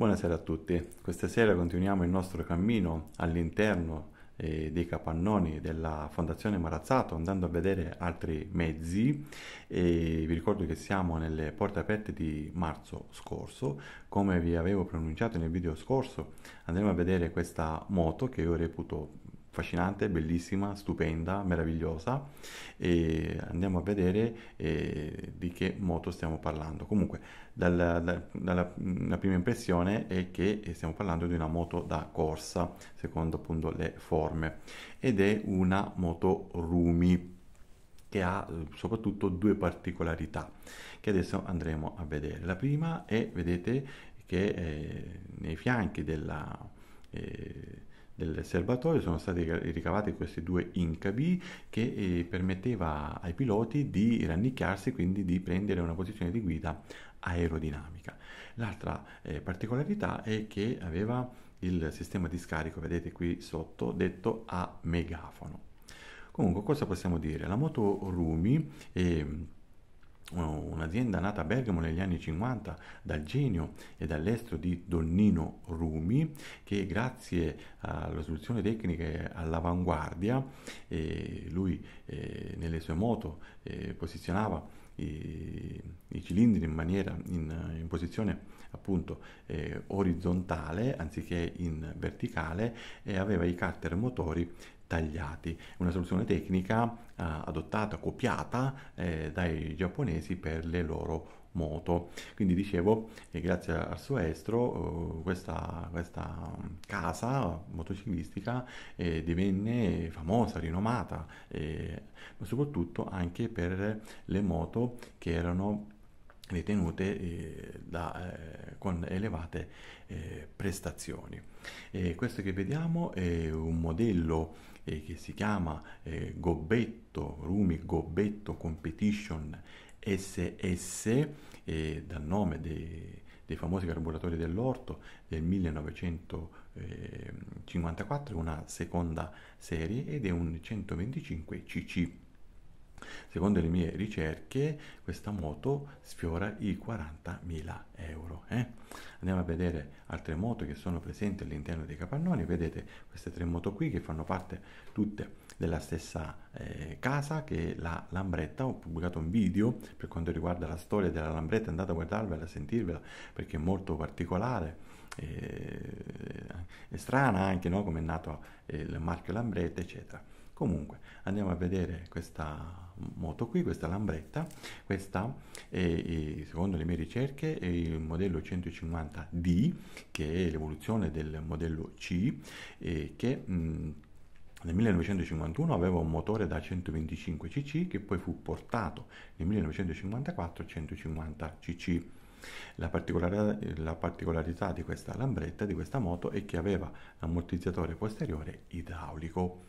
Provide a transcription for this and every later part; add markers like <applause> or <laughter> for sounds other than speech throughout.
Buonasera a tutti, questa sera continuiamo il nostro cammino all'interno eh, dei capannoni della Fondazione Marazzato andando a vedere altri mezzi e vi ricordo che siamo nelle porte aperte di marzo scorso come vi avevo pronunciato nel video scorso andremo a vedere questa moto che io reputo affascinante, bellissima, stupenda, meravigliosa e andiamo a vedere eh, di che moto stiamo parlando. Comunque, dalla, da, dalla, prima impressione è che eh, stiamo parlando di una moto da corsa, secondo appunto le forme, ed è una moto Rumi che ha eh, soprattutto due particolarità che adesso andremo a vedere. La prima è, vedete, che è nei fianchi della... Eh, del serbatoio sono stati ricavati questi due incabi che eh, permetteva ai piloti di rannicchiarsi, quindi di prendere una posizione di guida aerodinamica. L'altra eh, particolarità è che aveva il sistema di scarico, vedete qui sotto, detto a megafono. Comunque cosa possiamo dire? La moto Rumi eh, un'azienda nata a Bergamo negli anni 50 dal genio e dall'estro di Donnino Rumi che grazie alla soluzione tecnica all'avanguardia eh, lui eh, nelle sue moto eh, posizionava i, i, cilindri in maniera in, in posizione appunto eh, orizzontale anziché in verticale e aveva i carter motori tagliati. Una soluzione tecnica uh, adottata, copiata eh, dai giapponesi per le loro moto. Quindi dicevo, eh, grazie al suestro, eh, questa, questa, casa motociclistica eh, divenne famosa, rinomata, eh, ma soprattutto anche per le moto che erano ritenute eh, da, eh, con elevate eh, prestazioni. E questo che vediamo è un modello eh, che si chiama eh, Gobbetto, Rumi Gobbetto Competition SS, eh, dal nome dei, dei famosi carburatori dell'orto del 1954, una seconda serie ed è un 125 cc Secondo le mie ricerche questa moto sfiora i 40.000 euro. Eh? Andiamo a vedere altre moto che sono presenti all'interno dei capannoni. Vedete queste tre moto qui che fanno parte tutte della stessa eh, casa che la Lambretta. Ho pubblicato un video per quanto riguarda la storia della Lambretta, andate a guardarvela, a sentirvela perché è molto particolare. E, eh, è strana anche no? come è nato eh, il marchio Lambretta eccetera Comunque andiamo a vedere questa moto qui, questa lambretta, questa è, secondo le mie ricerche è il modello 150D che è l'evoluzione del modello C eh, che mh, nel 1951 aveva un motore da 125 cc che poi fu portato nel 1954 a 150 cc la particolarità, la particolarità di questa lambretta, di questa moto, è che aveva l'ammortizzatore posteriore idraulico.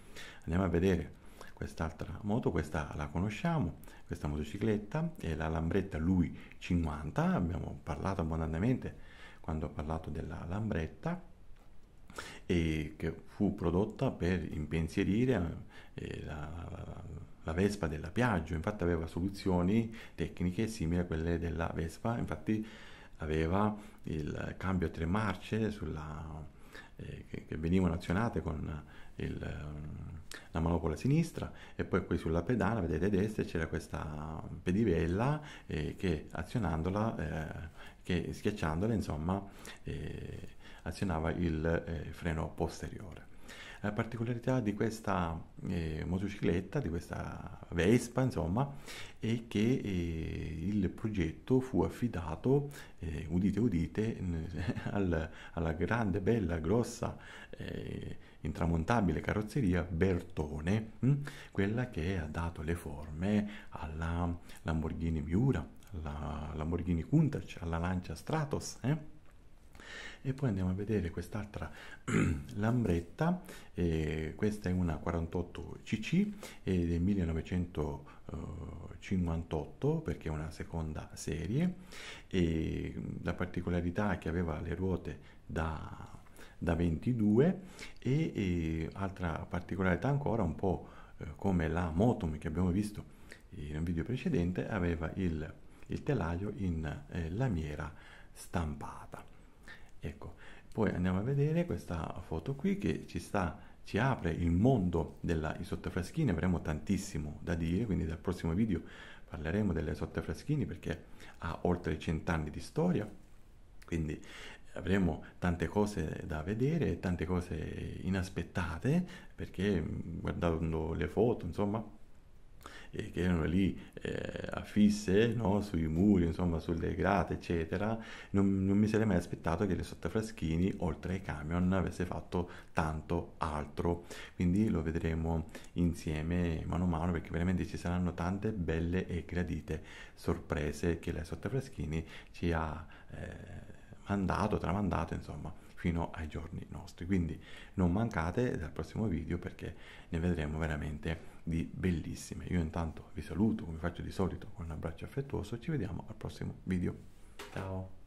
Andiamo a vedere quest'altra moto, questa la conosciamo, questa motocicletta è la Lambretta Lui 50, abbiamo parlato abbondantemente quando ho parlato della Lambretta, e che fu prodotta per impensierire eh, la, la, Vespa della Piaggio, infatti aveva soluzioni tecniche simili a quelle della Vespa, infatti aveva il cambio a tre marce sulla, eh, che, che, venivano azionate con il, la manopola sinistra e poi qui sulla pedana, vedete a destra, c'era questa pedivella eh, che azionandola, eh, che schiacciandola insomma eh, azionava il eh, freno posteriore. La particolarità di questa eh, motocicletta, di questa Vespa, insomma, è che eh, il progetto fu affidato, eh, udite udite, <laughs> al, alla grande, bella, grossa, eh, intramontabile carrozzeria Bertone, mh? Hm? quella che ha dato le forme alla Lamborghini Miura, alla Lamborghini Countach, alla Lancia Stratos, eh? e poi andiamo a vedere quest'altra <clears throat> lambretta eh, questa è una 48 cc eh, del 1958 perché è una seconda serie e la particolarità è che aveva le ruote da, da 22 e, e altra particolarità ancora un po' eh, come la Motom che abbiamo visto in un video precedente aveva il, il telaio in eh, lamiera stampata. Ecco, poi andiamo a vedere questa foto qui che ci sta ci apre il mondo della isottofraschini, avremo tantissimo da dire, quindi dal prossimo video parleremo delle isottofraschini perché ha oltre cent'anni di storia, quindi avremo tante cose da vedere, tante cose inaspettate, perché mm, guardando le foto, insomma, eh, che erano lì eh, affisse no? sui muri, insomma sulle grate, eccetera, non, non mi sarei mai aspettato che le sottafraschini, oltre ai camion, avesse fatto tanto altro. Quindi lo vedremo insieme mano a mano perché veramente ci saranno tante belle e gradite sorprese che la sottafraschini ci ha eh, mandato, tramandato, insomma fino ai giorni nostri. Quindi non mancate dal prossimo video perché ne vedremo veramente di bellissime. Io intanto vi saluto come faccio di solito con un abbraccio affettuoso ci vediamo al prossimo video. Ciao!